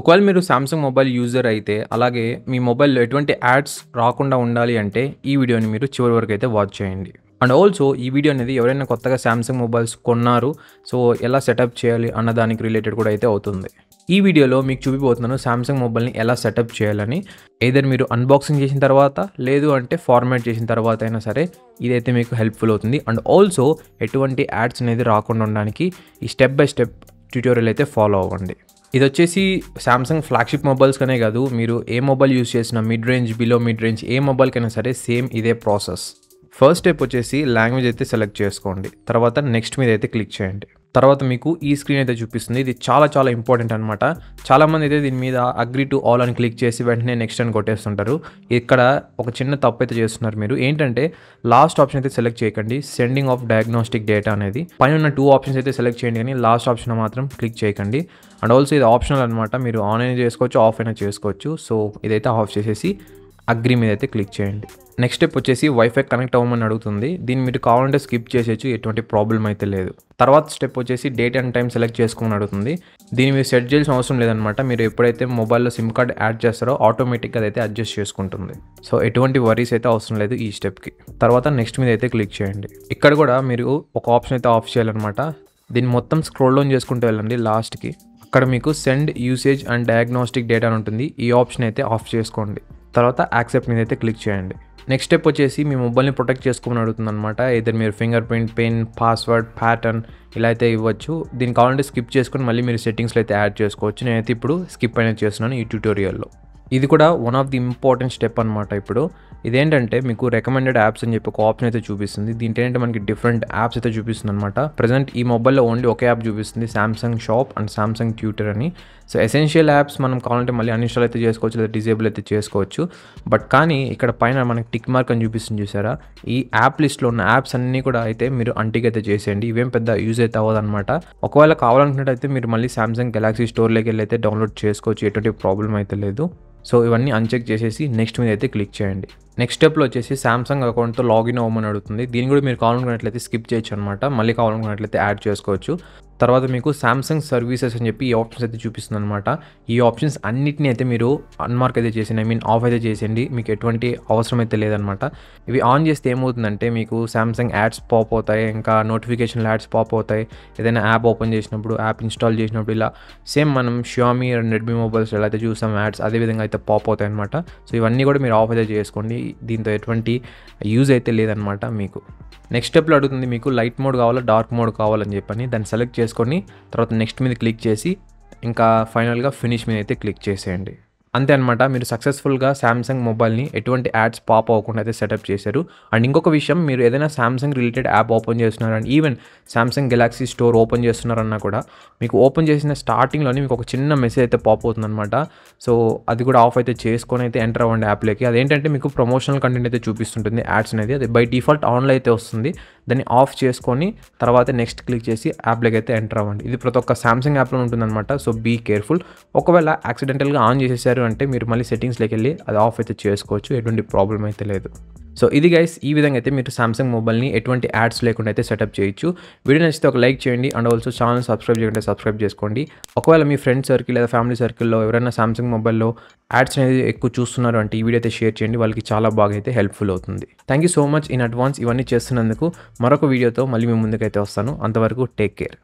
ఒకవేళ మీరు Samsung mobile user అయితే అలాగే మీ మొబైల్లో ఎటువంటి యాడ్స్ రాకుండా ఉండాలి అంటే ఈ వీడియోని మీరు చివరి వరకు అయితే వాచ్ చేయండి అండ్ ఆల్సో ఈ వీడియో అనేది ఎవరైనా కొత్తగా శాంసంగ్ మొబైల్స్ కొన్నారు సో ఎలా సెటప్ చేయాలి అన్న దానికి రిలేటెడ్ కూడా అయితే అవుతుంది ఈ వీడియోలో మీకు చూపిపోతున్నాను శాంసంగ్ మొబైల్ని ఎలా సెటప్ చేయాలని ఏదైనా మీరు అన్బాక్సింగ్ చేసిన తర్వాత లేదు అంటే ఫార్మాట్ చేసిన తర్వాత అయినా సరే ఇదైతే మీకు హెల్ప్ఫుల్ అవుతుంది అండ్ ఆల్సో ఎటువంటి యాడ్స్ అనేది రాకుండా ఉండడానికి ఈ స్టెప్ బై స్టెప్ ట్యూటోరియల్ అయితే ఫాలో అవ్వండి ఇది వచ్చేసి శాంసంగ్ ఫ్లాగ్షిప్ మొబైల్స్ కనే కాదు మీరు ఏ మొబైల్ యూస్ చేసిన mid range below mid range ఏ మొబైల్కైనా సరే సేమ్ ఇదే ప్రాసెస్ ఫస్ట్ స్టెప్ వచ్చేసి లాంగ్వేజ్ అయితే సెలెక్ట్ చేసుకోండి తర్వాత నెక్స్ట్ మీద అయితే క్లిక్ చేయండి తర్వాత మీకు ఈ స్క్రీన్ అయితే చూపిస్తుంది ఇది చాలా చాలా ఇంపార్టెంట్ అనమాట చాలామంది అయితే దీని మీద అగ్రి టు ఆల్ అని క్లిక్ చేసి వెంటనే నెక్స్ట్ అని కొట్టేస్తుంటారు ఇక్కడ ఒక చిన్న తప్పు అయితే చేస్తున్నారు మీరు ఏంటంటే లాస్ట్ ఆప్షన్ అయితే సెలెక్ట్ చేయకండి సెండింగ్ ఆఫ్ డయాగ్నోస్టిక్ డేటా అనేది పైన ఉన్న టూ ఆప్షన్స్ అయితే సెలెక్ట్ చేయండి కానీ లాస్ట్ ఆప్షన్ మాత్రం క్లిక్ చేయకండి అండ్ ఆల్సో ఇది ఆప్షనల్ అనమాట మీరు ఆన్లైన్ చేసుకోవచ్చు ఆఫ్ చేసుకోవచ్చు సో ఇదైతే ఆఫ్ చేసేసి అగ్రి మీద అయితే క్లిక్ చేయండి నెక్స్ట్ స్టెప్ వచ్చేసి వైఫై కనెక్ట్ అవ్వమని అడుగుతుంది దీన్ని మీరు కావాలంటే స్కిప్ చేసేచ్చు ఎటువంటి ప్రాబ్లం అయితే లేదు తర్వాత స్టెప్ వచ్చేసి డేట్ అండ్ టైం సెలెక్ట్ చేసుకోమని అడుగుతుంది దీన్ని మీరు సెట్ చేయాల్సిన అవసరం లేదనమాట మీరు ఎప్పుడైతే మొబైల్లో సిమ్ కార్డ్ యాడ్ చేస్తారో ఆటోమేటిక్గా అయితే అడ్జస్ట్ చేసుకుంటుంది సో ఎటువంటి వరీస్ అయితే అవసరం లేదు ఈ స్టెప్కి తర్వాత నెక్స్ట్ మీద అయితే క్లిక్ చేయండి ఇక్కడ కూడా మీరు ఒక ఆప్షన్ అయితే ఆఫ్ చేయాలన్నమాట దీన్ని మొత్తం స్క్రోల్ డౌన్ చేసుకుంటూ వెళ్ళండి లాస్ట్కి అక్కడ మీకు send usage and diagnostic data అని ఉంటుంది ఈ ఆప్షన్ అయితే ఆఫ్ చేసుకోండి తర్వాత యాక్సెప్ట్ మీద అయితే క్లిక్ చేయండి నెక్స్ట్ స్టెప్ వచ్చేసి మీ మొబైల్ని ప్రొటెక్ట్ చేసుకోమని అడుగుతుంది అనమాట ఏదైనా మీరు fingerprint pin password pattern ఇలా అయితే ఇవ్వచ్చు దీనికి కావాలంటే స్కిప్ చేసుకొని మళ్ళీ మీరు సెట్టింగ్స్లో అయితే యాడ్ చేసుకోవచ్చు నేనైతే ఇప్పుడు స్కిప్ అయినా చేస్తున్నాను ఈ ట్యూటోరియల్లో ఇది కూడా one of the important step అనమాట ఇప్పుడు ఇదేంటంటే మీకు రికమెండెడ్ యాప్స్ అని చెప్పి ఒక ఆప్షన్ అయితే చూపిస్తుంది దీంట్ ఏంటంటే మనకి డిఫరెంట్ యాప్స్ అయితే చూపిస్తుంది అనమాట ప్రజెంట్ ఈ మొబైల్లో ఓన్లీ ఒక యాప్ చూపిస్తుంది Samsung shop and Samsung tutor అని సో ఎసెన్షియల్ యాప్స్ మనం కావాలంటే మళ్ళీ అన్ఇన్స్టాల్ అయితే చేసుకోవచ్చు లేదా డిజేబుల్ అయితే చేసుకోవచ్చు బట్ కానీ ఇక్కడ పైన మనకి టిక్ మార్క్ అని చూపిస్తుంది చూసారా ఈ యాప్ లిస్ట్లో ఉన్న యాప్స్ అన్నీ కూడా అయితే మీరు అంటికి అయితే చేసేయండి ఇవేం పెద్ద యూజ్ అయితే అవ్వదు అనమాట ఒకవేళ కావాలనుకున్నట్టు అయితే మీరు మళ్ళీ సామ్సంగ్ గెలాక్సీ స్టోర్లోకి వెళ్ళి అయితే డౌన్లోడ్ చేసుకోవచ్చు ఎటువంటి ప్రాబ్లం అయితే లేదు సో ఇవన్నీ అన్చెక్ చేసేసి నెక్స్ట్ మీద అయితే క్లిక్ చేయండి నెక్స్ట్ స్టెప్లో వచ్చేసి సామ్సంగ్ అకౌంట్తో లాగిన్ అవ్వమని అడుగుతుంది దీన్ని కూడా మీరు కావాలనుకున్నట్లయితే స్కిప్ చేయొచ్చు అనమాట మళ్ళీ కావాలనుకున్నట్లయితే యాడ్ చేసుకోవచ్చు తర్వాత మీకు సామ్సంగ్ సర్వీసెస్ అని చెప్పి ఈ ఆప్షన్స్ అయితే చూపిస్తుంది అనమాట ఈ ఆప్షన్స్ అన్నిటిని అయితే మీరు అన్మార్క్ అయితే చేసింది ఐ మీన్ ఆఫ్ అయితే చేసేయండి మీకు ఎటువంటి అవసరం అయితే లేదనమాట ఇవి ఆన్ చేస్తే ఏమవుతుందంటే మీకు సామ్సంగ్ యాడ్స్ పాప్ అవుతాయి ఇంకా నోటిఫికేషన్ యాడ్స్ పాప్ అవుతాయి ఏదైనా యాప్ ఓపెన్ చేసినప్పుడు యాప్ ఇన్స్టాల్ చేసినప్పుడు ఇలా సేమ్ మనం షియామీ అండ్ రెడ్మీ మొబైల్స్ ఎలా అయితే చూసాం యాడ్స్ అదేవిధంగా అయితే పాప్ అవుతాయి అనమాట సో ఇవన్నీ కూడా మీరు ఆఫ్ అయితే చేసుకోండి దీంతో ఎటువంటి యూజ్ అయితే లేదనమాట మీకు నెక్స్ట్ స్టెప్లో అడుగుతుంది మీకు లైట్ మోడ్ కావాలా డార్క్ మోడ్ కావాలని చెప్పని దాన్ని సెలెక్ట్ చేసుకొని తర్వాత నెక్స్ట్ మీద క్లిక్ చేసి ఇంకా ఫైనల్గా ఫినిష్ మీద అయితే క్లిక్ చేసేయండి అంతే అనమాట మీరు సక్సెస్ఫుల్గా శాంసంగ్ మొబైల్ని ఎటువంటి యాడ్స్ పాప్ అవ్వకుండా అయితే సెటప్ చేశారు అండ్ ఇంకొక విషయం మీరు ఏదైనా శాంసంగ్ రిలేటెడ్ యాప్ ఓపెన్ చేస్తున్నారు and even Samsung Galaxy store open చేస్తున్నారన్నా కూడా మీకు ఓపెన్ చేసిన స్టార్టింగ్లోనే మీకు ఒక చిన్న మెసేజ్ అయితే పాప్ అవుతుందన్నమాట సో అది కూడా ఆఫ్ అయితే చేసుకొని అయితే ఎంటర్ అవ్వండి యాప్లోకి అదేంటంటే మీకు ప్రమోషనల్ కంటెంట్ అయితే చూపిస్తుంటుంది యాడ్స్ అనేది అది బై డిఫాల్ట్ ఆన్లో అయితే వస్తుంది దాన్ని ఆఫ్ చేసుకొని తర్వాత నెక్స్ట్ క్లిక్ చేసి యాప్లోకి అయితే ఎంటర్ అవ్వండి ఇది ప్రతి ఒక్క శాంసంగ్ యాప్లో ఉంటుందన్నమాట సో బీ కేర్ఫుల్ ఒకవేళ యాక్సిడెంటల్గా ఆన్ చేసేసారు అంటే మీరు మళ్ళీ సెట్టింగ్స్లోకి వెళ్ళి అది ఆఫ్ అయితే చేసుకోవచ్చు ఎటువంటి ప్రాబ్లం అయితే లేదు సో ఇది గైస్ ఈ విధంగా అయితే మీరు సామ్సంగ్ మొబైల్ని ఎటువంటి యాడ్స్ లేకుండా అయితే సెటప్ చేయొచ్చు వీడియో నచ్చితే ఒక లైక్ చేయండి అండ్ ఆల్సో ఛానల్ సబ్స్క్రైబ్ చేయకుండా సబ్స్క్రైబ్ చేసుకోండి ఒకవేళ మీ ఫ్రెండ్ సర్కిల్ లేదా ఫ్యామిలీ సర్కిల్లో ఎవరైనా సామ్సంగ్ మొబైల్లో యాడ్స్ అనేది ఎక్కువ చూస్తున్నారు అంటే ఈ వీడియో అయితే షేర్ చేయండి వాళ్ళకి చాలా బాగా అయితే హెల్ప్ఫుల్ అవుతుంది thank so much in advance ఇవన్నీ చేస్తున్నందుకు మరొక వీడియోతో మళ్ళీ మీ ముందుకైతే వస్తాను అంతవరకు టేక్ కేర్